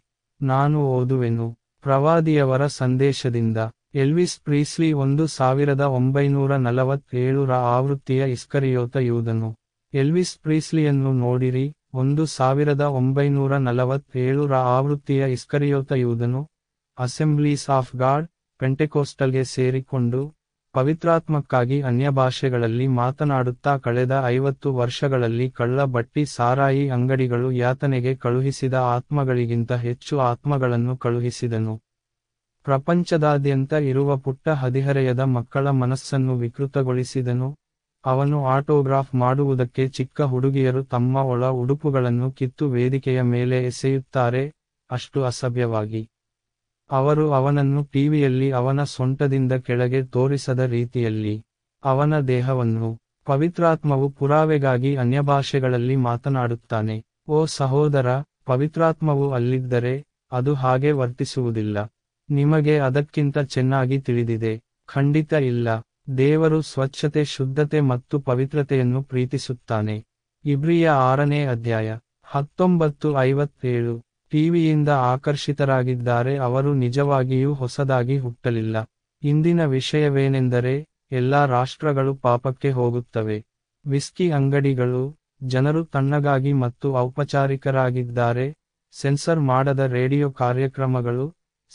ನಾನು ಓದುವೆನು ಪ್ರವಾದಿಯವರ ಸಂದೇಶದಿಂದ ಎಲ್ವಿಸ್ ಪ್ರೀಸ್ಲಿ ಒಂದು ಸಾವಿರದ ಒಂಬೈನೂರ ನಲವತ್ತೇಳರ ಆವೃತ್ತಿಯ ಇಸ್ಕರಿಯೋತ ಯೂದನು ಎಲ್ವಿಸ್ ಪ್ರೀಸ್ಲಿಯನ್ನು ನೋಡಿರಿ ಒಂದು ಸಾವಿರದ ಒಂಬೈನೂರ ನಲವತ್ತೇಳರ ಆವೃತ್ತಿಯ ಇಸ್ಕರಿಯೋತ ಯೂದನು ಅಸೆಂಬ್ಲೀಸ್ ಆಫ್ ಗಾಡ್ ಪೆಂಟೆಕೋಸ್ಟಲ್ಗೆ ಸೇರಿಕೊಂಡು ಪವಿತ್ರಾತ್ಮಕ್ಕಾಗಿ ಅನ್ಯಭಾಷೆಗಳಲ್ಲಿ ಮಾತನಾಡುತ್ತಾ ಕಳೆದ ಐವತ್ತು ವರ್ಷಗಳಲ್ಲಿ ಕಳ್ಳ ಬಟ್ಟಿ ಸಾರಾಯಿ ಅಂಗಡಿಗಳು ಯಾತನೆಗೆ ಕಳುಹಿಸಿದ ಆತ್ಮಗಳಿಗಿಂತ ಹೆಚ್ಚು ಆತ್ಮಗಳನ್ನು ಕಳುಹಿಸಿದನು ಪ್ರಪಂಚದಾದ್ಯಂತ ಇರುವ ಪುಟ್ಟ ಹದಿಹರೆಯದ ಮಕ್ಕಳ ಮನಸ್ಸನ್ನು ವಿಕೃತಗೊಳಿಸಿದನು ಅವನು ಆಟೋಗ್ರಾಫ್ ಮಾಡುವುದಕ್ಕೆ ಚಿಕ್ಕ ಹುಡುಗಿಯರು ತಮ್ಮ ಒಳ ಉಡುಪುಗಳನ್ನು ಕಿತ್ತು ವೇದಿಕೆಯ ಮೇಲೆ ಎಸೆಯುತ್ತಾರೆ ಅಷ್ಟು ಅಸಭ್ಯವಾಗಿ ಅವರು ಅವನನ್ನು ಟಿವಿಯಲ್ಲಿ ಅವನ ಸೊಂಟದಿಂದ ಕೆಳಗೆ ತೋರಿಸದ ರೀತಿಯಲ್ಲಿ ಅವನ ದೇಹವನ್ನು ಪವಿತ್ರಾತ್ಮವು ಪುರಾವೆಗಾಗಿ ಅನ್ಯಭಾಷೆಗಳಲ್ಲಿ ಮಾತನಾಡುತ್ತಾನೆ ಓ ಸಹೋದರ ಪವಿತ್ರಾತ್ಮವು ಅಲ್ಲಿದ್ದರೆ ಅದು ಹಾಗೆ ವರ್ತಿಸುವುದಿಲ್ಲ ನಿಮಗೆ ಅದಕ್ಕಿಂತ ಚೆನ್ನಾಗಿ ತಿಳಿದಿದೆ ಖಂಡಿತ ಇಲ್ಲ ದೇವರು ಸ್ವಚ್ಛತೆ ಶುದ್ಧತೆ ಮತ್ತು ಪವಿತ್ರತೆಯನ್ನು ಪ್ರೀತಿಸುತ್ತಾನೆ ಇಬ್ರಿಯ ಆರನೇ ಅಧ್ಯಾಯ ಹತ್ತೊಂಬತ್ತು ಐವತ್ತೇಳು ಟಿವಿಯಿಂದ ಆಕರ್ಷಿತರಾಗಿದ್ದಾರೆ ಅವರು ನಿಜವಾಗಿಯೂ ಹೊಸದಾಗಿ ಹುಟ್ಟಲಿಲ್ಲ ಇಂದಿನ ವಿಷಯವೇನೆಂದರೆ ಎಲ್ಲಾ ರಾಷ್ಟ್ರಗಳು ಪಾಪಕ್ಕೆ ಹೋಗುತ್ತವೆ ವಿಸ್ಕಿ ಅಂಗಡಿಗಳು ಜನರು ತಣ್ಣಗಾಗಿ ಮತ್ತು ಔಪಚಾರಿಕರಾಗಿದ್ದಾರೆ ಸೆನ್ಸರ್ ಮಾಡದ ರೇಡಿಯೋ ಕಾರ್ಯಕ್ರಮಗಳು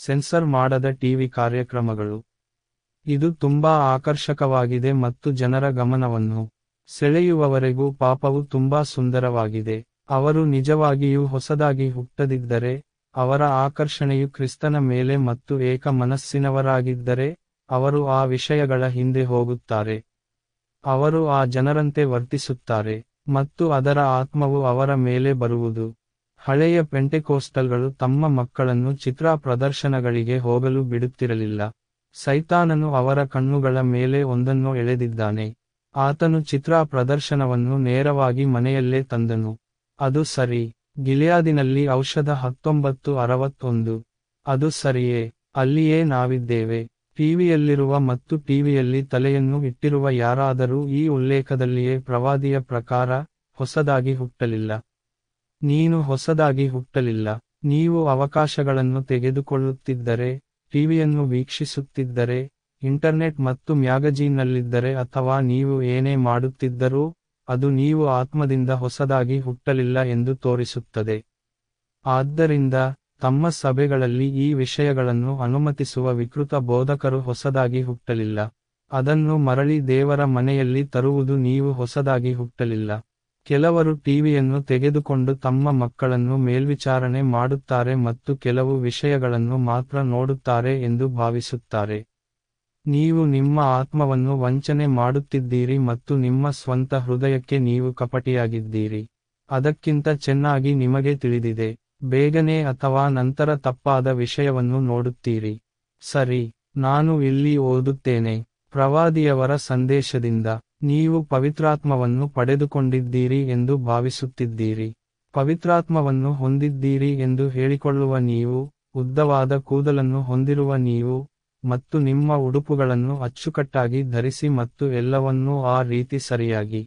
ಸೆನ್ಸರ್ ಮಾಡದ ಟಿವಿ ಕಾರ್ಯಕ್ರಮಗಳು ಇದು ತುಂಬಾ ಆಕರ್ಷಕವಾಗಿದೆ ಮತ್ತು ಜನರ ಗಮನವನ್ನು ಸೆಳೆಯುವವರೆಗೂ ಪಾಪವು ತುಂಬಾ ಸುಂದರವಾಗಿದೆ ಅವರು ನಿಜವಾಗಿಯೂ ಹೊಸದಾಗಿ ಹುಟ್ಟದಿದ್ದರೆ ಅವರ ಆಕರ್ಷಣೆಯು ಕ್ರಿಸ್ತನ ಮೇಲೆ ಮತ್ತು ಏಕ ಮನಸ್ಸಿನವರಾಗಿದ್ದರೆ ಅವರು ಆ ವಿಷಯಗಳ ಹಿಂದೆ ಹೋಗುತ್ತಾರೆ ಅವರು ಆ ಜನರಂತೆ ವರ್ತಿಸುತ್ತಾರೆ ಮತ್ತು ಅದರ ಆತ್ಮವು ಅವರ ಮೇಲೆ ಬರುವುದು ಹಳೆಯ ಪೆಂಟೆಕೋಸ್ಟಲ್ಗಳು ತಮ್ಮ ಮಕ್ಕಳನ್ನು ಚಿತ್ರ ಪ್ರದರ್ಶನಗಳಿಗೆ ಹೋಗಲು ಬಿಡುತ್ತಿರಲಿಲ್ಲ ಸೈತಾನನು ಅವರ ಕಣ್ಣುಗಳ ಮೇಲೆ ಒಂದನ್ನು ಎಳೆದಿದ್ದಾನೆ ಆತನು ಚಿತ್ರ ಪ್ರದರ್ಶನವನ್ನು ನೇರವಾಗಿ ಮನೆಯಲ್ಲೇ ತಂದನು ಅದು ಸರಿ ಗಿಲಿಯಾದಿನಲ್ಲಿ ಔಷಧ ಹತ್ತೊಂಬತ್ತು ಅರವತ್ತೊಂದು ಅದು ಸರಿಯೇ ಅಲ್ಲಿಯೇ ನಾವಿದ್ದೇವೆ ಟಿವಿಯಲ್ಲಿರುವ ಮತ್ತು ಟಿವಿಯಲ್ಲಿ ತಲೆಯನ್ನು ಇಟ್ಟಿರುವ ಯಾರಾದರೂ ಈ ಉಲ್ಲೇಖದಲ್ಲಿಯೇ ಪ್ರವಾದಿಯ ಪ್ರಕಾರ ಹೊಸದಾಗಿ ಹುಟ್ಟಲಿಲ್ಲ ನೀನು ಹೊಸದಾಗಿ ಹುಟ್ಟಲಿಲ್ಲ ನೀವು ಅವಕಾಶಗಳನ್ನು ತೆಗೆದುಕೊಳ್ಳುತ್ತಿದ್ದರೆ ಟಿವಿಯನ್ನು ವೀಕ್ಷಿಸುತ್ತಿದ್ದರೆ ಇಂಟರ್ನೆಟ್ ಮತ್ತು ಮ್ಯಾಗಜೀನ್ನಲ್ಲಿದ್ದರೆ ಅಥವಾ ನೀವು ಏನೇ ಮಾಡುತ್ತಿದ್ದರೂ ಅದು ನೀವು ಆತ್ಮದಿಂದ ಹೊಸದಾಗಿ ಹುಟ್ಟಲಿಲ್ಲ ಎಂದು ತೋರಿಸುತ್ತದೆ ಆದ್ದರಿಂದ ತಮ್ಮ ಸಭೆಗಳಲ್ಲಿ ಈ ವಿಷಯಗಳನ್ನು ಅನುಮತಿಸುವ ವಿಕೃತ ಬೋಧಕರು ಹೊಸದಾಗಿ ಹುಟ್ಟಲಿಲ್ಲ ಅದನ್ನು ಮರಳಿ ದೇವರ ಮನೆಯಲ್ಲಿ ತರುವುದು ನೀವು ಹೊಸದಾಗಿ ಹುಟ್ಟಲಿಲ್ಲ ಕೆಲವರು ಟಿವಿಯನ್ನು ತೆಗೆದುಕೊಂಡು ತಮ್ಮ ಮಕ್ಕಳನ್ನು ಮೇಲ್ವಿಚಾರಣೆ ಮಾಡುತ್ತಾರೆ ಮತ್ತು ಕೆಲವು ವಿಷಯಗಳನ್ನು ಮಾತ್ರ ನೋಡುತ್ತಾರೆ ಎಂದು ಭಾವಿಸುತ್ತಾರೆ ನೀವು ನಿಮ್ಮ ಆತ್ಮವನ್ನು ವಂಚನೆ ಮಾಡುತ್ತಿದ್ದೀರಿ ಮತ್ತು ನಿಮ್ಮ ಸ್ವಂತ ಹೃದಯಕ್ಕೆ ನೀವು ಕಪಟಿಯಾಗಿದ್ದೀರಿ ಅದಕ್ಕಿಂತ ಚೆನ್ನಾಗಿ ನಿಮಗೆ ತಿಳಿದಿದೆ ಬೇಗನೆ ಅಥವಾ ನಂತರ ತಪ್ಪಾದ ವಿಷಯವನ್ನು ನೋಡುತ್ತೀರಿ ಸರಿ ನಾನು ಇಲ್ಲಿ ಓದುತ್ತೇನೆ ಪ್ರವಾದಿಯವರ ಸಂದೇಶದಿಂದ ನೀವು ಪವಿತ್ರಾತ್ಮವನ್ನು ಪಡೆದುಕೊಂಡಿದ್ದೀರಿ ಎಂದು ಭಾವಿಸುತ್ತಿದ್ದೀರಿ ಪವಿತ್ರಾತ್ಮವನ್ನು ಹೊಂದಿದ್ದೀರಿ ಎಂದು ಹೇಳಿಕೊಳ್ಳುವ ನೀವು ಉದ್ದವಾದ ಕೂದಲನ್ನು ಹೊಂದಿರುವ ನೀವು ಮತ್ತು ನಿಮ್ಮ ಉಡುಪುಗಳನ್ನು ಅಚ್ಚುಕಟ್ಟಾಗಿ ಧರಿಸಿ ಮತ್ತು ಎಲ್ಲವನ್ನೂ ಆ ರೀತಿ ಸರಿಯಾಗಿ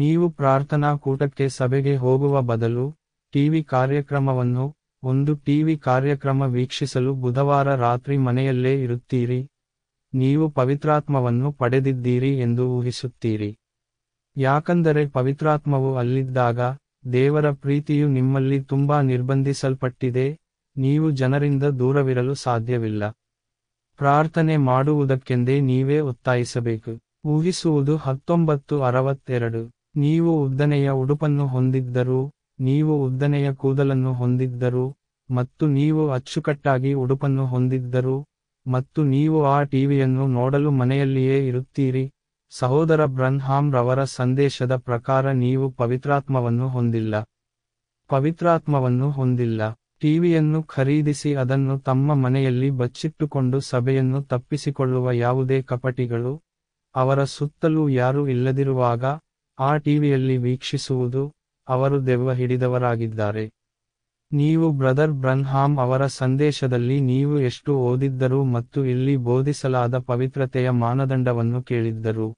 ನೀವು ಪ್ರಾರ್ಥನಾ ಕೂಟಕ್ಕೆ ಸಭೆಗೆ ಹೋಗುವ ಬದಲು ಟಿವಿ ಕಾರ್ಯಕ್ರಮವನ್ನು ಒಂದು ಟಿವಿ ಕಾರ್ಯಕ್ರಮ ವೀಕ್ಷಿಸಲು ಬುಧವಾರ ರಾತ್ರಿ ಮನೆಯಲ್ಲೇ ಇರುತ್ತೀರಿ ನೀವು ಪವಿತ್ರಾತ್ಮವನ್ನು ಪಡೆದಿದ್ದೀರಿ ಎಂದು ಊಹಿಸುತ್ತೀರಿ ಯಾಕಂದರೆ ಪವಿತ್ರಾತ್ಮವು ಅಲ್ಲಿದ್ದಾಗ ದೇವರ ಪ್ರೀತಿಯು ನಿಮ್ಮಲ್ಲಿ ತುಂಬಾ ನಿರ್ಬಂಧಿಸಲ್ಪಟ್ಟಿದೆ ನೀವು ಜನರಿಂದ ದೂರವಿರಲು ಸಾಧ್ಯವಿಲ್ಲ ಪ್ರಾರ್ಥನೆ ಮಾಡುವುದಕ್ಕೆಂದೇ ನೀವೇ ಒತ್ತಾಯಿಸಬೇಕು ಊಹಿಸುವುದು ಹತ್ತೊಂಬತ್ತು ಅರವತ್ತೆರಡು ನೀವು ಉದ್ದನೆಯ ಉಡುಪನ್ನು ಹೊಂದಿದ್ದರೂ ನೀವು ಉದ್ದನೆಯ ಕೂದಲನ್ನು ಹೊಂದಿದ್ದರೂ ಮತ್ತು ನೀವು ಅಚ್ಚುಕಟ್ಟಾಗಿ ಉಡುಪನ್ನು ಹೊಂದಿದ್ದರೂ ಮತ್ತು ನೀವು ಆ ಟಿವಿಯನ್ನು ನೋಡಲು ಮನೆಯಲ್ಲಿಯೇ ಇರುತ್ತೀರಿ ಸಹೋದರ ಬ್ರನ್ಹಾಮ್ ರವರ ಸಂದೇಶದ ಪ್ರಕಾರ ನೀವು ಪವಿತ್ರಾತ್ಮವನ್ನು ಹೊಂದಿಲ್ಲ ಪವಿತ್ರಾತ್ಮವನ್ನು ಹೊಂದಿಲ್ಲ ಟಿವಿಯನ್ನು ಖರೀದಿಸಿ ಅದನ್ನು ತಮ್ಮ ಮನೆಯಲ್ಲಿ ಬಚ್ಚಿಟ್ಟುಕೊಂಡು ಸಭೆಯನ್ನು ತಪ್ಪಿಸಿಕೊಳ್ಳುವ ಯಾವುದೇ ಕಪಟಿಗಳು ಅವರ ಸುತ್ತಲೂ ಯಾರೂ ಇಲ್ಲದಿರುವಾಗ ಆ ಟಿವಿಯಲ್ಲಿ ವೀಕ್ಷಿಸುವುದು ಅವರು ದೆವ್ವ ಹಿಡಿದವರಾಗಿದ್ದಾರೆ ನೀವು ಬ್ರದರ್ ಬ್ರನ್ಹಾಮ್ ಅವರ ಸಂದೇಶದಲ್ಲಿ ನೀವು ಎಷ್ಟು ಓದಿದ್ದರು ಮತ್ತು ಇಲ್ಲಿ ಬೋಧಿಸಲಾದ ಪವಿತ್ರತೆಯ ಮಾನದಂಡವನ್ನು ಕೇಳಿದ್ದರು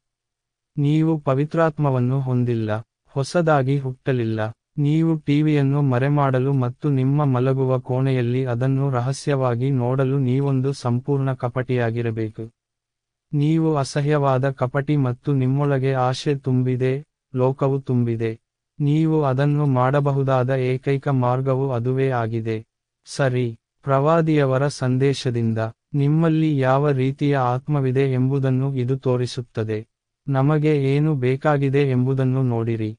ನೀವು ಪವಿತ್ರಾತ್ಮವನ್ನು ಹೊಂದಿಲ್ಲ ಹೊಸದಾಗಿ ಹುಟ್ಟಲಿಲ್ಲ ನೀವು ಟಿವಿಯನ್ನು ಮರೆಮಾಡಲು ಮತ್ತು ನಿಮ್ಮ ಮಲಗುವ ಕೋಣೆಯಲ್ಲಿ ಅದನ್ನು ರಹಸ್ಯವಾಗಿ ನೋಡಲು ನೀವೊಂದು ಸಂಪೂರ್ಣ ಕಪಟಿಯಾಗಿರಬೇಕು ನೀವು ಅಸಹ್ಯವಾದ ಕಪಟಿ ಮತ್ತು ನಿಮ್ಮೊಳಗೆ ಆಶೆ ತುಂಬಿದೆ ಲೋಕವು ತುಂಬಿದೆ ನೀವು ಅದನ್ನು ಮಾಡಬಹುದಾದ ಏಕೈಕ ಮಾರ್ಗವು ಅದುವೇ ಆಗಿದೆ ಸರಿ ಪ್ರವಾದಿಯವರ ಸಂದೇಶದಿಂದ ನಿಮ್ಮಲ್ಲಿ ಯಾವ ರೀತಿಯ ಆತ್ಮವಿದೆ ಎಂಬುದನ್ನು ಇದು ತೋರಿಸುತ್ತದೆ ನಮಗೆ ಏನು ಬೇಕಾಗಿದೆ ಎಂಬುದನ್ನು ನೋಡಿರಿ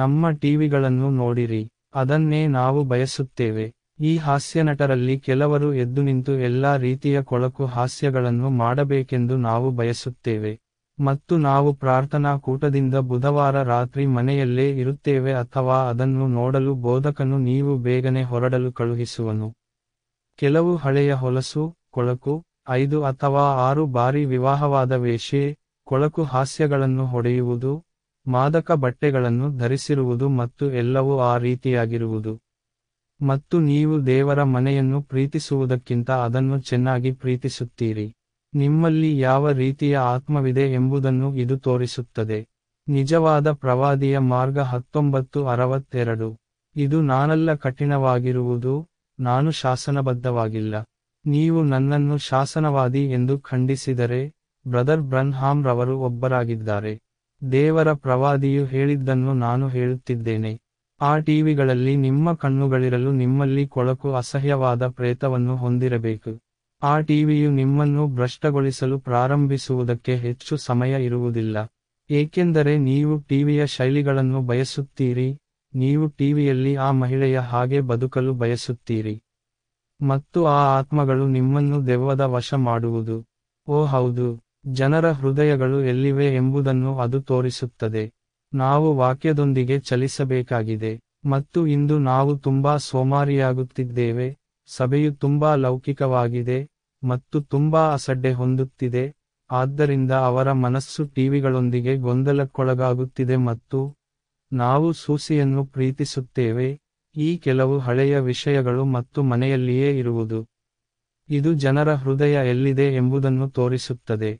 ನಮ್ಮ ಟಿವಿಗಳನ್ನು ನೋಡಿರಿ ಅದನ್ನೇ ನಾವು ಬಯಸುತ್ತೇವೆ ಈ ಹಾಸ್ಯ ನಟರಲ್ಲಿ ಕೆಲವರು ಎದ್ದು ನಿಂತು ಎಲ್ಲಾ ರೀತಿಯ ಕೊಳಕು ಹಾಸ್ಯಗಳನ್ನು ಮಾಡಬೇಕೆಂದು ನಾವು ಬಯಸುತ್ತೇವೆ ಮತ್ತು ನಾವು ಪ್ರಾರ್ಥನಾ ಕೂಟದಿಂದ ಬುಧವಾರ ರಾತ್ರಿ ಮನೆಯಲ್ಲೇ ಇರುತ್ತೇವೆ ಅಥವಾ ಅದನ್ನು ನೋಡಲು ಬೋಧಕನು ನೀವು ಬೇಗನೆ ಹೊರಡಲು ಕಳುಹಿಸುವನು ಕೆಲವು ಹಳೆಯ ಹೊಲಸು ಕೊಳಕು ಐದು ಅಥವಾ ಆರು ಬಾರಿ ವಿವಾಹವಾದ ವೇಷೆ ಕೊಳಕು ಹಾಸ್ಯಗಳನ್ನು ಹೊಡೆಯುವುದು ಮಾದಕ ಬಟ್ಟೆಗಳನ್ನು ಧರಿಸಿರುವುದು ಮತ್ತು ಎಲ್ಲವೂ ಆ ರೀತಿಯಾಗಿರುವುದು ಮತ್ತು ನೀವು ದೇವರ ಮನೆಯನ್ನು ಪ್ರೀತಿಸುವುದಕ್ಕಿಂತ ಅದನ್ನು ಚೆನ್ನಾಗಿ ಪ್ರೀತಿಸುತ್ತೀರಿ ನಿಮ್ಮಲ್ಲಿ ಯಾವ ರೀತಿಯ ಆತ್ಮವಿದೆ ಎಂಬುದನ್ನು ಇದು ತೋರಿಸುತ್ತದೆ ನಿಜವಾದ ಪ್ರವಾದಿಯ ಮಾರ್ಗ ಹತ್ತೊಂಬತ್ತು ಅರವತ್ತೆರಡು ಇದು ನಾನಲ್ಲ ಕಠಿಣವಾಗಿರುವುದು ನಾನು ಶಾಸನಬದ್ಧವಾಗಿಲ್ಲ ನೀವು ನನ್ನನ್ನು ಶಾಸನವಾದಿ ಎಂದು ಖಂಡಿಸಿದರೆ ಬ್ರದರ್ ಬ್ರನ್ಹಾಮ್ರವರು ಒಬ್ಬರಾಗಿದ್ದಾರೆ ದೇವರ ಪ್ರವಾದಿಯು ಹೇಳಿದ್ದನ್ನು ನಾನು ಹೇಳುತ್ತಿದ್ದೇನೆ ಆ ಟಿವಿಗಳಲ್ಲಿ ನಿಮ್ಮ ಕಣ್ಣುಗಳಿರಲು ನಿಮ್ಮಲ್ಲಿ ಕೊಳಕು ಅಸಹ್ಯವಾದ ಪ್ರೇತವನ್ನು ಹೊಂದಿರಬೇಕು ಆ ಟಿವಿಯು ನಿಮ್ಮನ್ನು ಭ್ರಷ್ಟಗೊಳಿಸಲು ಪ್ರಾರಂಭಿಸುವುದಕ್ಕೆ ಹೆಚ್ಚು ಸಮಯ ಇರುವುದಿಲ್ಲ ಏಕೆಂದರೆ ನೀವು ಟಿವಿಯ ಶೈಲಿಗಳನ್ನು ಬಯಸುತ್ತೀರಿ ನೀವು ಟಿವಿಯಲ್ಲಿ ಆ ಮಹಿಳೆಯ ಹಾಗೆ ಬದುಕಲು ಬಯಸುತ್ತೀರಿ ಮತ್ತು ಆ ಆತ್ಮಗಳು ನಿಮ್ಮನ್ನು ದೆವ್ವದ ವಶ ಮಾಡುವುದು ಓ ಹೌದು ಜನರ ಹೃದಯಗಳು ಎಲ್ಲಿವೆ ಎಂಬುದನ್ನು ಅದು ತೋರಿಸುತ್ತದೆ ನಾವು ವಾಕ್ಯದೊಂದಿಗೆ ಚಲಿಸಬೇಕಾಗಿದೆ ಮತ್ತು ಇಂದು ನಾವು ತುಂಬಾ ಸೋಮಾರಿಯಾಗುತ್ತಿದ್ದೇವೆ ಸಭೆಯು ತುಂಬಾ ಲೌಕಿಕವಾಗಿದೆ ಮತ್ತು ತುಂಬಾ ಅಸಡ್ಡೆ ಹೊಂದುತ್ತಿದೆ ಆದ್ದರಿಂದ ಅವರ ಮನಸ್ಸು ಟಿವಿಗಳೊಂದಿಗೆ ಗೊಂದಲಕ್ಕೊಳಗಾಗುತ್ತಿದೆ ಮತ್ತು ನಾವು ಸೂಸಿಯನ್ನು ಪ್ರೀತಿಸುತ್ತೇವೆ ಈ ಕೆಲವು ಹಳೆಯ ವಿಷಯಗಳು ಮತ್ತು ಮನೆಯಲ್ಲಿಯೇ ಇರುವುದು ಇದು ಜನರ ಹೃದಯ ಎಲ್ಲಿದೆ ಎಂಬುದನ್ನು ತೋರಿಸುತ್ತದೆ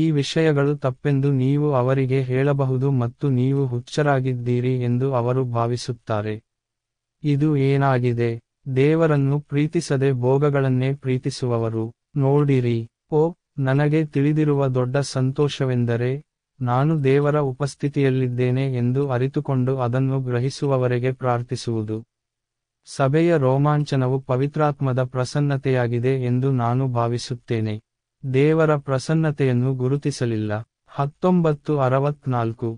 ಈ ವಿಷಯಗಳು ತಪ್ಪೆಂದು ನೀವು ಅವರಿಗೆ ಹೇಳಬಹುದು ಮತ್ತು ನೀವು ಹುಚ್ಚರಾಗಿದ್ದೀರಿ ಎಂದು ಅವರು ಭಾವಿಸುತ್ತಾರೆ ಇದು ಏನಾಗಿದೆ ದೇವರನ್ನು ಪ್ರೀತಿಸದೆ ಭೋಗಗಳನ್ನೇ ಪ್ರೀತಿಸುವವರು ನೋಡಿರಿ ಓ ನನಗೆ ತಿಳಿದಿರುವ ದೊಡ್ಡ ಸಂತೋಷವೆಂದರೆ ನಾನು ದೇವರ ಉಪಸ್ಥಿತಿಯಲ್ಲಿದ್ದೇನೆ ಎಂದು ಅರಿತುಕೊಂಡು ಅದನ್ನು ಗ್ರಹಿಸುವವರೆಗೆ ಪ್ರಾರ್ಥಿಸುವುದು ಸಭೆಯ ರೋಮಾಂಚನವು ಪವಿತ್ರಾತ್ಮದ ಪ್ರಸನ್ನತೆಯಾಗಿದೆ ಎಂದು ನಾನು ಭಾವಿಸುತ್ತೇನೆ ದೇವರ ಪ್ರಸನ್ನತೆಯನ್ನು ಗುರುತಿಸಲಿಲ್ಲ ಹತ್ತೊಂಬತ್ತು ಅರವತ್ನಾಲ್ಕು